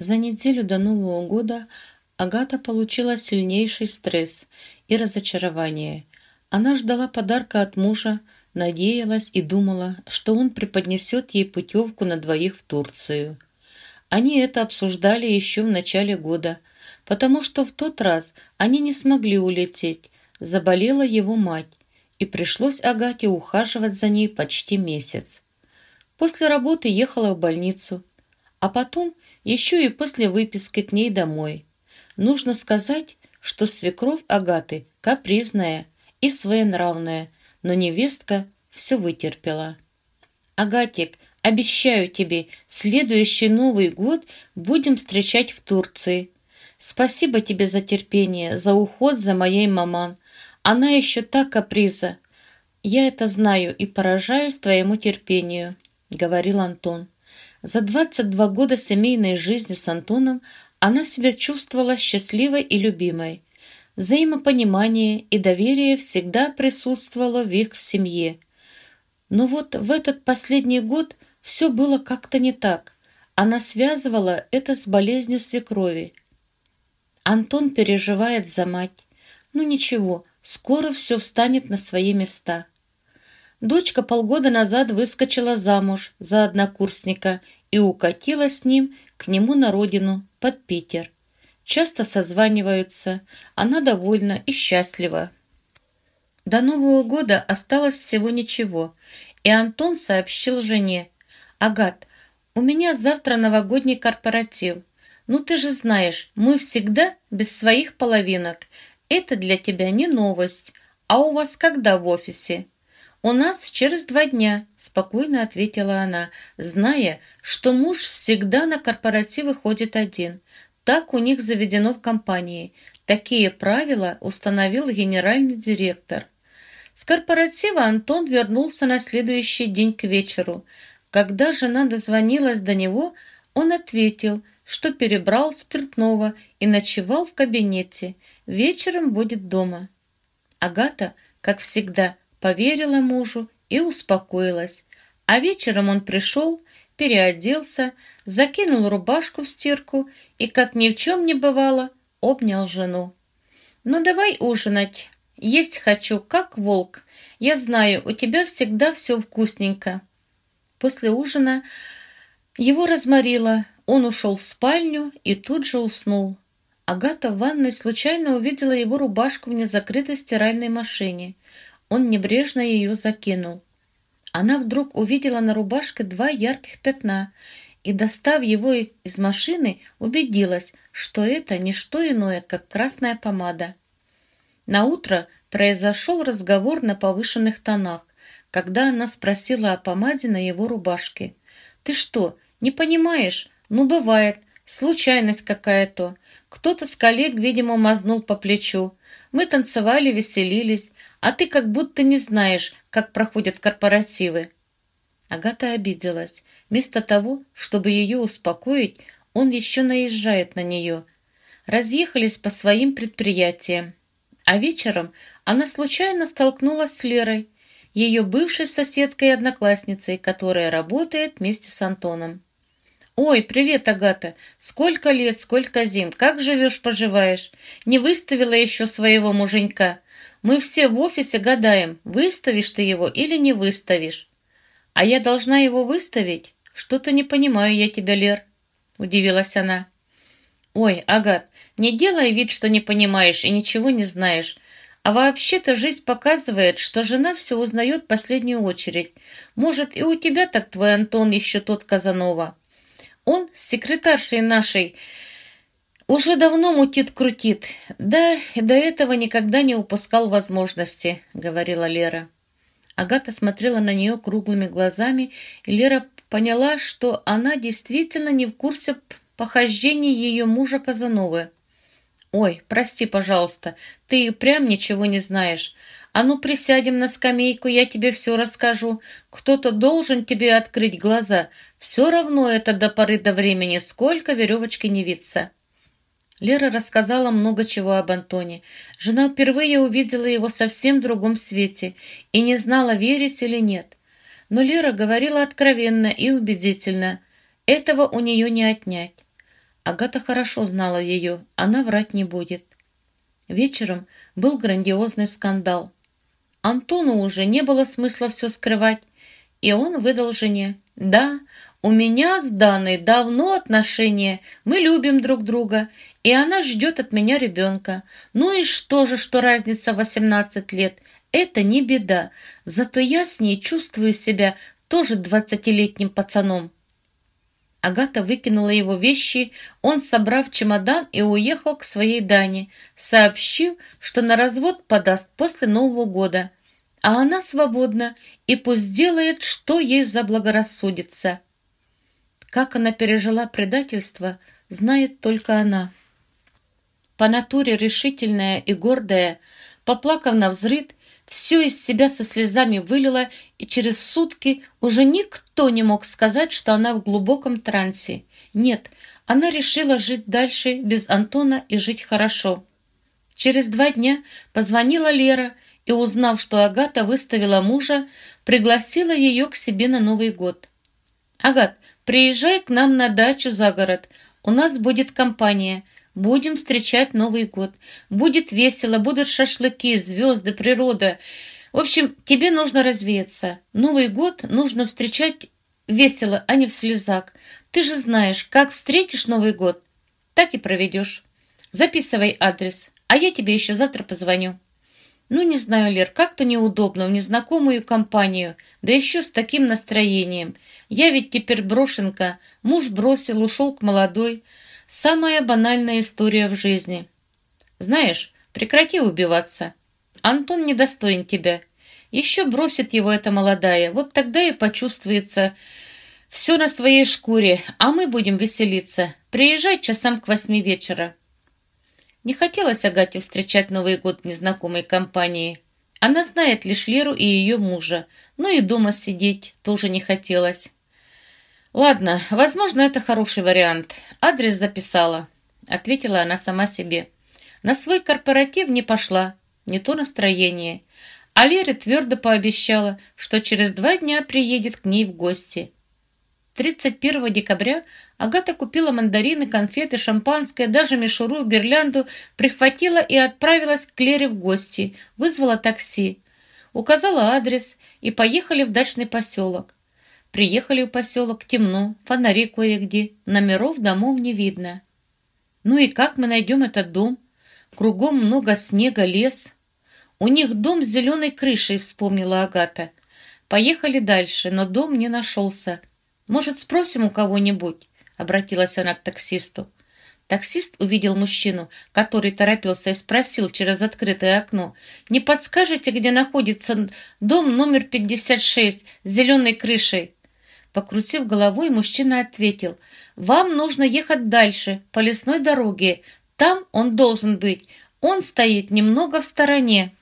За неделю до Нового года Агата получила сильнейший стресс и разочарование. Она ждала подарка от мужа, надеялась и думала, что он преподнесет ей путевку на двоих в Турцию. Они это обсуждали еще в начале года, потому что в тот раз они не смогли улететь, заболела его мать, и пришлось Агате ухаживать за ней почти месяц. После работы ехала в больницу, а потом еще и после выписки к ней домой. Нужно сказать, что свекровь Агаты капризная и своенравная, но невестка все вытерпела. «Агатик, обещаю тебе, следующий Новый год будем встречать в Турции. Спасибо тебе за терпение, за уход за моей маман. Она еще та каприза. Я это знаю и поражаюсь твоему терпению», — говорил Антон. За 22 года семейной жизни с Антоном она себя чувствовала счастливой и любимой. Взаимопонимание и доверие всегда присутствовало в их семье. Но вот в этот последний год все было как-то не так. Она связывала это с болезнью свекрови. Антон переживает за мать. Ну ничего, скоро все встанет на свои места дочка полгода назад выскочила замуж за однокурсника и укатила с ним к нему на родину, под Питер. Часто созваниваются, она довольна и счастлива. До Нового года осталось всего ничего, и Антон сообщил жене. «Агат, у меня завтра новогодний корпоратив. Ну ты же знаешь, мы всегда без своих половинок. Это для тебя не новость. А у вас когда в офисе?» «У нас через два дня», — спокойно ответила она, зная, что муж всегда на корпоративы ходит один. Так у них заведено в компании. Такие правила установил генеральный директор. С корпоратива Антон вернулся на следующий день к вечеру. Когда жена дозвонилась до него, он ответил, что перебрал спиртного и ночевал в кабинете. Вечером будет дома. Агата, как всегда, поверила мужу и успокоилась. А вечером он пришел, переоделся, закинул рубашку в стирку и, как ни в чем не бывало, обнял жену. «Ну давай ужинать. Есть хочу, как волк. Я знаю, у тебя всегда все вкусненько». После ужина его разморило, он ушел в спальню и тут же уснул. Агата в ванной случайно увидела его рубашку в незакрытой стиральной машине. Он небрежно ее закинул. Она вдруг увидела на рубашке два ярких пятна и, достав его из машины, убедилась, что это не что иное, как красная помада. На утро произошел разговор на повышенных тонах, когда она спросила о помаде на его рубашке. «Ты что, не понимаешь? Ну, бывает. Случайность какая-то. Кто-то с коллег, видимо, мазнул по плечу. Мы танцевали, веселились, а ты как будто не знаешь, как проходят корпоративы». Агата обиделась. Вместо того, чтобы ее успокоить, он еще наезжает на нее. Разъехались по своим предприятиям. А вечером она случайно столкнулась с Лерой, ее бывшей соседкой и одноклассницей, которая работает вместе с Антоном. «Ой, привет, Агата! Сколько лет, сколько зим! Как живешь-поживаешь? Не выставила еще своего муженька? Мы все в офисе гадаем, выставишь ты его или не выставишь?» «А я должна его выставить? Что-то не понимаю я тебя, Лер», — удивилась она. «Ой, Агат, не делай вид, что не понимаешь и ничего не знаешь. А вообще-то жизнь показывает, что жена все узнает в последнюю очередь. Может, и у тебя так твой Антон еще тот Казанова. Он с секретаршей нашей уже давно мутит-крутит. Да, до этого никогда не упускал возможности», — говорила Лера. Агата смотрела на нее круглыми глазами, и Лера поняла, что она действительно не в курсе похождений ее мужа Казановы. «Ой, прости, пожалуйста, ты и прям ничего не знаешь. А ну, присядем на скамейку, я тебе все расскажу. Кто-то должен тебе открыть глаза. Все равно это до поры до времени, сколько веревочки не виться». Лера рассказала много чего об Антоне. Жена впервые увидела его совсем другом свете и не знала, верить или нет. Но Лера говорила откровенно и убедительно. Этого у нее не отнять. Агата хорошо знала ее, она врать не будет. Вечером был грандиозный скандал. Антону уже не было смысла все скрывать, и он выдал жене. «Да, у меня с Даной давно отношения, мы любим друг друга, и она ждет от меня ребенка. Ну и что же, что разница 18 лет? Это не беда, зато я с ней чувствую себя тоже двадцатилетним пацаном». Агата выкинула его вещи, он, собрав чемодан, и уехал к своей Дане, сообщив, что на развод подаст после Нового года. А она свободна, и пусть делает, что ей заблагорассудится. Как она пережила предательство, знает только она. По натуре решительная и гордая, поплакав на взрыв все из себя со слезами вылила, и через сутки уже никто не мог сказать, что она в глубоком трансе. Нет, она решила жить дальше без Антона и жить хорошо. Через два дня позвонила Лера и, узнав, что Агата выставила мужа, пригласила ее к себе на Новый год. «Агат, приезжай к нам на дачу за город, у нас будет компания. Будем встречать Новый год. Будет весело, будут шашлыки, звезды, природа. В общем, тебе нужно развеяться. Новый год нужно встречать весело, а не в слезах. Ты же знаешь, как встретишь Новый год, так и проведешь. Записывай адрес, а я тебе еще завтра позвоню. Ну, не знаю, Лер, как-то неудобно в незнакомую компанию, да еще с таким настроением. Я ведь теперь брошенка, муж бросил, ушел к молодой. Самая банальная история в жизни. Знаешь, прекрати убиваться. Антон недостоин тебя. Еще бросит его эта молодая. Вот тогда и почувствуется все на своей шкуре, а мы будем веселиться. Приезжай часам к восьми вечера». Не хотелось Агате встречать Новый год в незнакомой компании. Она знает лишь Леру и ее мужа, ну и дома сидеть тоже не хотелось. «Ладно, возможно, это хороший вариант. Адрес записала», — ответила она сама себе. На свой корпоратив не пошла, не то настроение. А Лера твердо пообещала, что через два дня приедет к ней в гости. 31 декабря Агата купила мандарины, конфеты, шампанское, даже мишуру, гирлянду, прихватила и отправилась к Лере в гости, вызвала такси. Указала адрес и поехали в дачный поселок. Приехали в поселок, темно, фонари кое-где, номеров домов не видно. Ну и как мы найдем этот дом? Кругом много снега, лес. У них дом с зеленой крышей, вспомнила Агата. Поехали дальше, но дом не нашелся. Может, спросим у кого-нибудь? Обратилась она к таксисту. Таксист увидел мужчину, который торопился и спросил через открытое окно. «Не подскажете, где находится дом номер 56 с зеленой крышей?» Покрутив головой, мужчина ответил, «Вам нужно ехать дальше, по лесной дороге. Там он должен быть. Он стоит немного в стороне».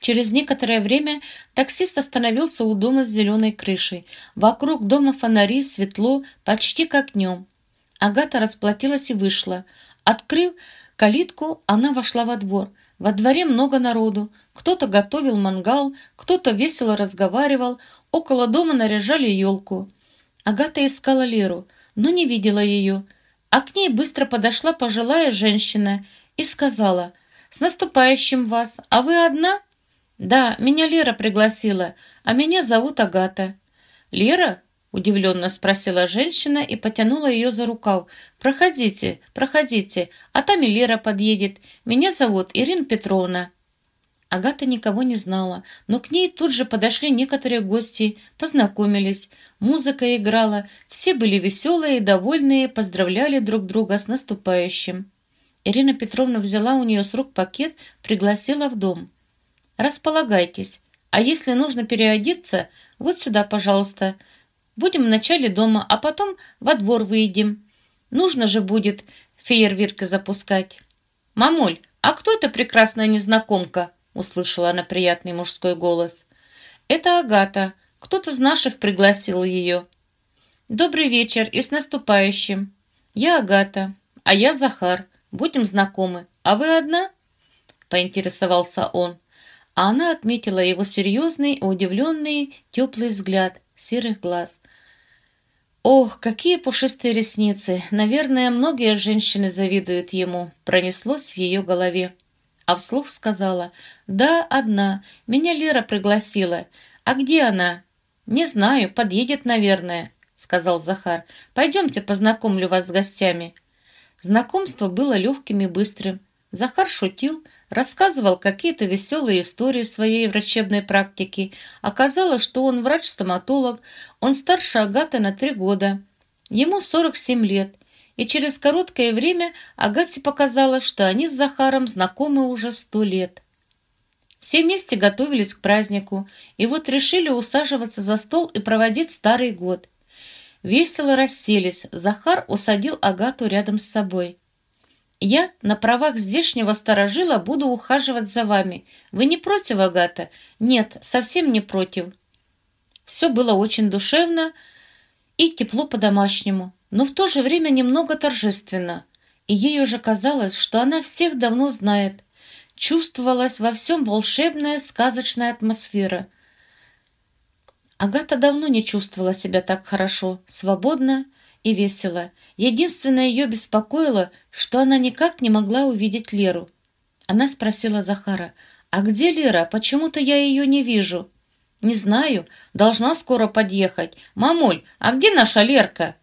Через некоторое время таксист остановился у дома с зеленой крышей. Вокруг дома фонари, светло, почти как днем. Агата расплатилась и вышла. Открыв калитку, она вошла во двор – во дворе много народу. Кто-то готовил мангал, кто-то весело разговаривал. Около дома наряжали елку. Агата искала Леру, но не видела ее. А к ней быстро подошла пожилая женщина и сказала «С наступающим вас! А вы одна?» «Да, меня Лера пригласила, а меня зовут Агата». «Лера?» Удивленно спросила женщина и потянула ее за рукав. «Проходите, проходите, а там и Лера подъедет. Меня зовут Ирина Петровна». Агата никого не знала, но к ней тут же подошли некоторые гости, познакомились, музыка играла, все были веселые и довольные, поздравляли друг друга с наступающим. Ирина Петровна взяла у нее с рук пакет, пригласила в дом. «Располагайтесь, а если нужно переодеться, вот сюда, пожалуйста», Будем вначале дома, а потом во двор выйдем. Нужно же будет фейерверки запускать. «Мамуль, а кто эта прекрасная незнакомка?» услышала она приятный мужской голос. «Это Агата. Кто-то из наших пригласил ее». «Добрый вечер и с наступающим. Я Агата, а я Захар. Будем знакомы. А вы одна?» поинтересовался он. А она отметила его серьезный и удивленный теплый взгляд серых глаз. «Ох, какие пушистые ресницы! Наверное, многие женщины завидуют ему», — пронеслось в ее голове. А вслух сказала, «Да, одна. Меня Лера пригласила. А где она?» «Не знаю, подъедет, наверное», — сказал Захар. «Пойдемте познакомлю вас с гостями». Знакомство было легким и быстрым. Захар шутил, рассказывал какие-то веселые истории своей врачебной практики. Оказалось, что он врач-стоматолог, он старше Агаты на три года. Ему 47 лет, и через короткое время Агате показалось, что они с Захаром знакомы уже сто лет. Все вместе готовились к празднику, и вот решили усаживаться за стол и проводить старый год. Весело расселись, Захар усадил Агату рядом с собой – я на правах здешнего сторожила буду ухаживать за вами. Вы не против, Агата? Нет, совсем не против. Все было очень душевно и тепло по-домашнему, но в то же время немного торжественно. И ей уже казалось, что она всех давно знает. Чувствовалась во всем волшебная сказочная атмосфера. Агата давно не чувствовала себя так хорошо, свободно и весело. Единственное ее беспокоило, что она никак не могла увидеть Леру. Она спросила Захара, «А где Лера? Почему-то я ее не вижу». «Не знаю. Должна скоро подъехать. Мамуль, а где наша Лерка?»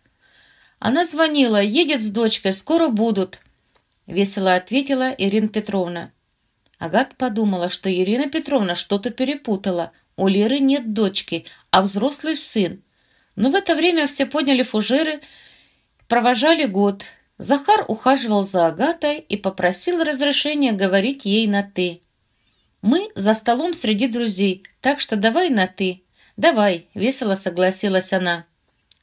«Она звонила. Едет с дочкой. Скоро будут», — весело ответила Ирина Петровна. Агат подумала, что Ирина Петровна что-то перепутала. У Леры нет дочки, а взрослый сын. Но в это время все подняли фужеры, провожали год. Захар ухаживал за Агатой и попросил разрешения говорить ей на «ты». «Мы за столом среди друзей, так что давай на «ты». «Давай», — весело согласилась она.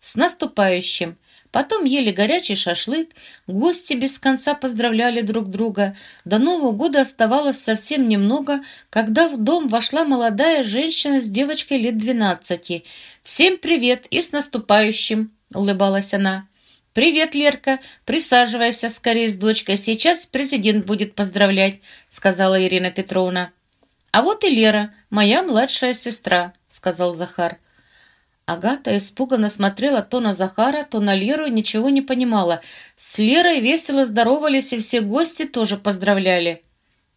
«С наступающим!» Потом ели горячий шашлык, гости без конца поздравляли друг друга. До Нового года оставалось совсем немного, когда в дом вошла молодая женщина с девочкой лет двенадцати. «Всем привет и с наступающим!» — улыбалась она. «Привет, Лерка! Присаживайся скорее с дочкой, сейчас президент будет поздравлять», — сказала Ирина Петровна. «А вот и Лера, моя младшая сестра», — сказал Захар. Агата испуганно смотрела то на Захара, то на Леру и ничего не понимала. С Лерой весело здоровались, и все гости тоже поздравляли.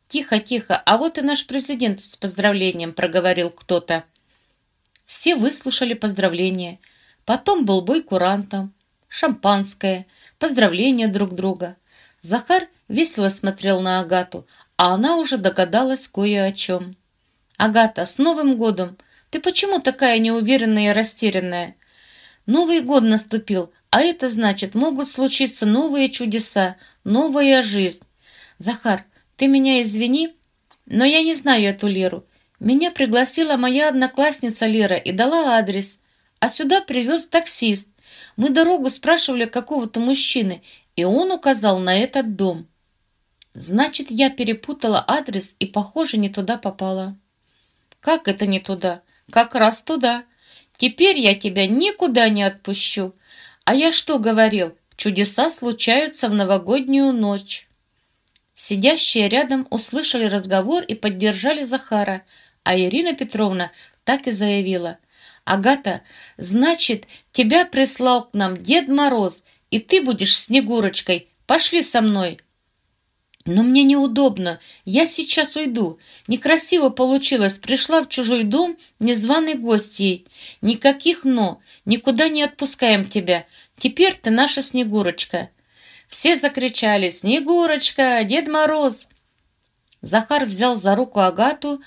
«Тихо, тихо, а вот и наш президент с поздравлением», — проговорил кто-то. Все выслушали поздравления. Потом был бой курантом, шампанское, поздравления друг друга. Захар весело смотрел на Агату, а она уже догадалась кое о чем. «Агата, с Новым годом!» Ты почему такая неуверенная и растерянная? Новый год наступил, а это значит, могут случиться новые чудеса, новая жизнь. Захар, ты меня извини, но я не знаю эту Леру. Меня пригласила моя одноклассница Лера и дала адрес. А сюда привез таксист. Мы дорогу спрашивали какого-то мужчины, и он указал на этот дом. Значит, я перепутала адрес и, похоже, не туда попала. Как это не туда? Как раз туда. Теперь я тебя никуда не отпущу. А я что говорил? Чудеса случаются в новогоднюю ночь. Сидящие рядом услышали разговор и поддержали Захара, а Ирина Петровна так и заявила. «Агата, значит, тебя прислал к нам Дед Мороз, и ты будешь Снегурочкой. Пошли со мной!» Но мне неудобно. Я сейчас уйду. Некрасиво получилось. Пришла в чужой дом незваной гостьей. Никаких «но». Никуда не отпускаем тебя. Теперь ты наша Снегурочка». Все закричали «Снегурочка! Дед Мороз!» Захар взял за руку Агату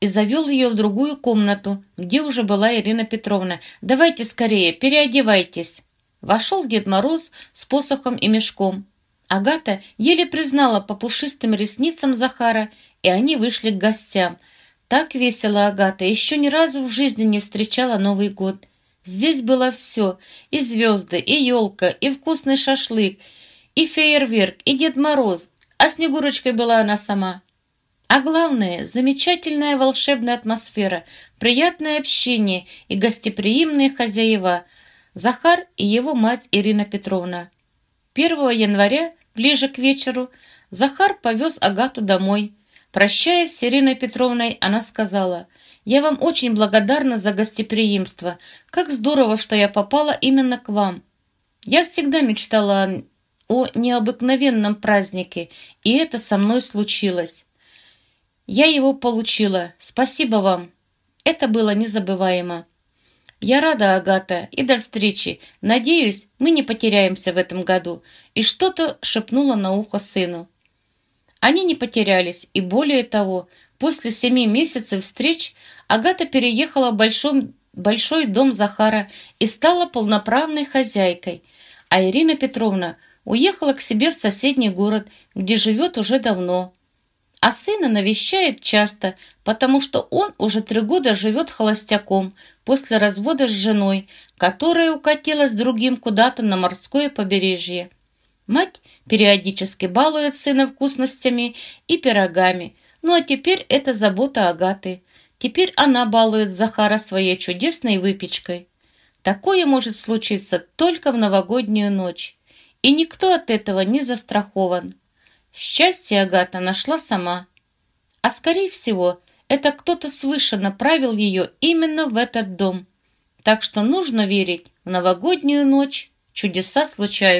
и завел ее в другую комнату, где уже была Ирина Петровна. «Давайте скорее, переодевайтесь!» Вошел Дед Мороз с посохом и мешком. Агата еле признала по пушистым ресницам Захара, и они вышли к гостям. Так весело Агата еще ни разу в жизни не встречала Новый год. Здесь было все – и звезды, и елка, и вкусный шашлык, и фейерверк, и Дед Мороз, а Снегурочкой была она сама. А главное – замечательная волшебная атмосфера, приятное общение и гостеприимные хозяева – Захар и его мать Ирина Петровна – 1 января, ближе к вечеру, Захар повез Агату домой. Прощаясь с Ириной Петровной, она сказала, «Я вам очень благодарна за гостеприимство. Как здорово, что я попала именно к вам. Я всегда мечтала о необыкновенном празднике, и это со мной случилось. Я его получила. Спасибо вам. Это было незабываемо». Я рада, Агата, и до встречи. Надеюсь, мы не потеряемся в этом году. И что-то шепнула на ухо сыну. Они не потерялись, и более того, после семи месяцев встреч Агата переехала в большом, большой дом Захара и стала полноправной хозяйкой, а Ирина Петровна уехала к себе в соседний город, где живет уже давно. А сына навещает часто, потому что он уже три года живет холостяком, после развода с женой, которая укатила с другим куда-то на морское побережье. Мать периодически балует сына вкусностями и пирогами. Ну а теперь это забота Агаты. Теперь она балует Захара своей чудесной выпечкой. Такое может случиться только в новогоднюю ночь. И никто от этого не застрахован. Счастье Агата нашла сама. А скорее всего, это кто-то свыше направил ее именно в этот дом. Так что нужно верить, в новогоднюю ночь чудеса случаются.